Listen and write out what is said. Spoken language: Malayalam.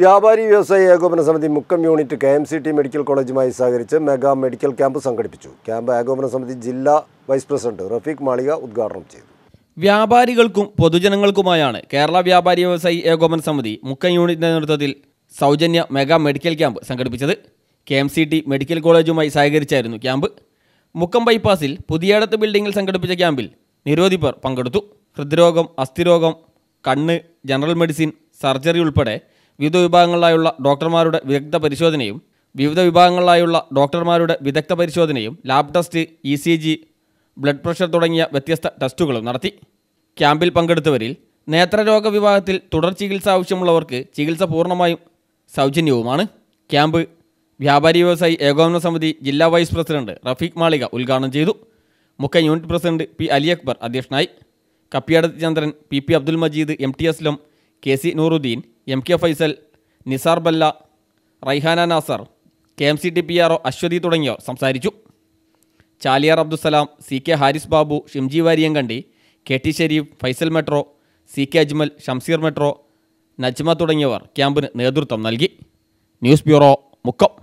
വ്യാപാരി വ്യവസായ ഏകോപന സമിതി Mukkam unit K M C T medical കോളേജുമായി സഹകരിച്ച് മെഗാ മെഡിക്കൽ ക്യാമ്പ് സംഘടിപ്പിച്ചു ക്യാമ്പ് ഏകോപന സമിതി ജില്ലാ വൈസ് പ്രസിഡന്റ് റഫീഖ് മാളിക ഉദ്ഘാടനം ചെയ്തു വ്യാപാരികൾക്കും പൊതുജനങ്ങൾക്കുമായാണ് കേരള വ്യാപാരി വ്യവസായി ഏകോപന സമിതി മുക്കം യൂണിറ്റിന്റെ നേതൃത്വത്തിൽ സൗജന്യ മെഗാ മെഡിക്കൽ ക്യാമ്പ് സംഘടിപ്പിച്ചത് K M C T medical കോളേജുമായി സഹകരിച്ചായിരുന്നു ക്യാമ്പ് മുക്കം ബൈപ്പാസിൽ പുതിയടത്ത് ബിൽഡിംഗിൽ സംഘടിപ്പിച്ച ക്യാമ്പിൽ നിരവധി പേർ പങ്കെടുത്തു ഹൃദ്രോഗം അസ്ഥിരോഗം കണ്ണ് ജനറൽ മെഡിസിൻ സർജറി ഉൾപ്പെടെ വിവിധ വിഭാഗങ്ങളിലായുള്ള ഡോക്ടർമാരുടെ വിദഗ്ധ പരിശോധനയും വിവിധ വിഭാഗങ്ങളിലായുള്ള ഡോക്ടർമാരുടെ വിദഗ്ധ പരിശോധനയും lab test E C G blood pressure തുടങ്ങിയ വ്യത്യസ്ത ടെസ്റ്റുകളും നടത്തി ക്യാമ്പിൽ പങ്കെടുത്തവരിൽ നേത്രരോഗ വിഭാഗത്തിൽ തുടർ ചികിത്സ ആവശ്യമുള്ളവർക്ക് ചികിത്സ പൂർണ്ണമായും സൗജന്യവുമാണ് ക്യാമ്പ് വ്യാപാരി വ്യവസായി ഏകോപന സമിതി ജില്ലാ വൈസ് പ്രസിഡന്റ് റഫീഖ് മാളിക ഉദ്ഘാടനം ചെയ്തു മുഖ്യ unit president P Ali Akbar അധ്യക്ഷനായി Kappiyadath Chandran P P Abdul Majeed M T Aslam K C Nooruddeen M K Faisal Nisar Balla Raihana Nasar K M C T P R O Aswathi തുടങ്ങിയവർ സംസാരിച്ചു Chaliyar Abdussalam C K Haris Babu Shimji Varyankandi K T Sherif Faisal metro C K Ajmal Shamseer metro Najma തുടങ്ങിയവർ ക്യാമ്പിന് നേതൃത്വം നൽകി ന്യൂസ് ബ്യൂറോ മുക്കം